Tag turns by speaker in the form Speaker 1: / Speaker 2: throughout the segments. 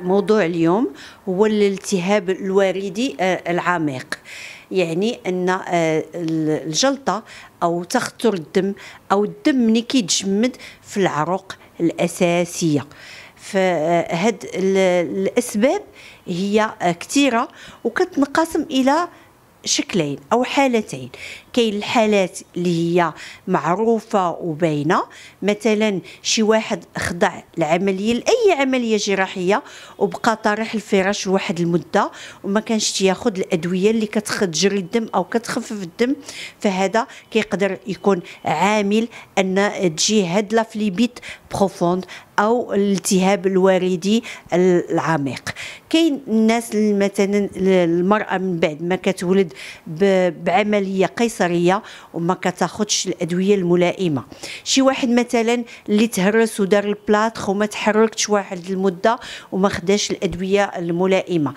Speaker 1: موضوع اليوم هو الالتهاب الواريدي آه، العميق يعني ان آه، الجلطه او تخثر الدم او الدم ملي كيتجمد في العروق الاساسيه فهاد آه، الاسباب هي كثيره وكتنقسم الى شكلين او حالتين كاين الحالات اللي هي معروفه وباينه مثلا شي واحد خضع العمليه لاي عمليه جراحيه وبقى طارح الفراش لواحد المده وما كانش ياخذ الادويه اللي كتجري الدم او كتخفف الدم فهذا كيقدر يكون عامل ان تجي هاد لافليبيت ليبيت بروفوند او الالتهاب الواردي العميق كاين الناس مثلا المراه من بعد ما كتولد بعمليه قيصريه وما كتاخذش الادويه الملائمه شي واحد مثلا اللي تهرس ودار البلاطخ وما تحركتش واحد المده وما خداش الادويه الملائمه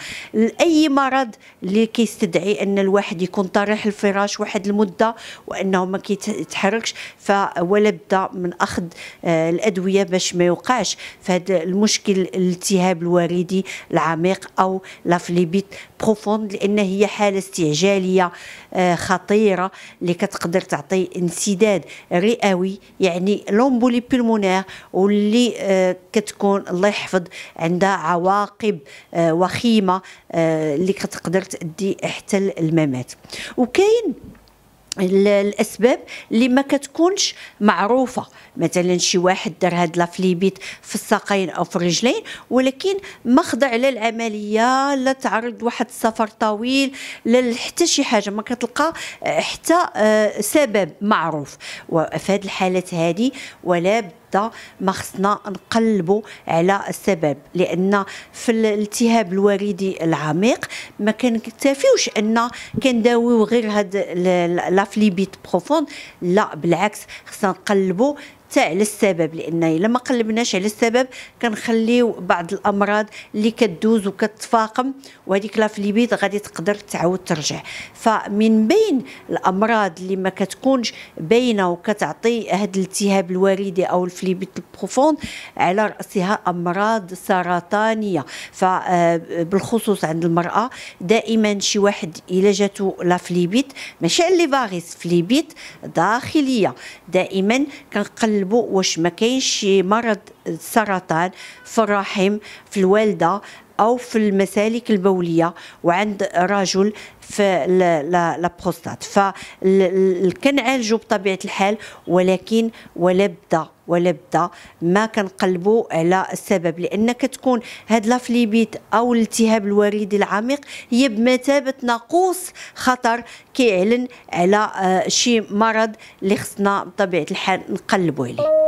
Speaker 1: اي مرض اللي كيستدعي ان الواحد يكون طريح الفراش واحد المده وانه ما كيتحركش فولا بدا من اخذ آه، الادويه باش ما يوقع وقعش في هذا المشكل الالتهاب الوريدي العميق او لافليبيت بروفوند لان هي حاله استعجاليه آه، خطيره اللي كتقدر تعطي انسداد رئوي يعني لومبولي بلمونير واللي آه، كتكون الله يحفظ عندها عواقب آه، وخيمه اللي كتقدر تؤدي حتى الممات وكاين الاسباب اللي ما كتكونش معروفه مثلا شي واحد دار هاد لافليبيت في الساقين او في الرجلين ولكن ما خضع لا العمليه لا تعرض لواحد السفر طويل لا حتى شي حاجه ما كتلقى آه، حتى آه، سبب معروف وفي هاد الحالات هذه ولا حتى ما خصنا نقلبوا على السبب لان في الالتهاب الوريدي العميق ما كنكتفيوش ان كنداويو غير هاد لافليبيت بروفوند لا بالعكس خصنا نقلبوا حتى على السبب لان الا ما قلبناش على السبب كنخليو بعض الامراض اللي كدوز وكتفاقم وهذيك لا فليبيد غادي تقدر تعاود ترجع فمن بين الامراض اللي ما كتكونش باينه وكتعطي هذا الالتهاب الوريدي او الفليبيد البروفوند على راسها امراض سرطانيه فبالخصوص آه، عند المراه دائما شي واحد الا جاتو لا فليبيد ماشي على لي فاريس فليبيد داخليه دائما كنقلب اللي واش ما كاينش مرض السرطان في الرحم في الوالده او في المسالك البوليه وعند رجل في البروستات فكنعالجو بطبيعه الحال ولكن ولا بدا ولا بدا ما كنقلبوا على السبب لان كتكون هاد لافليبيت او الالتهاب الوريدي العميق هي بمثابه ناقوس خطر كيعلن على آه، شي مرض اللي خصنا بطبيعه الحال نقلبوا عليه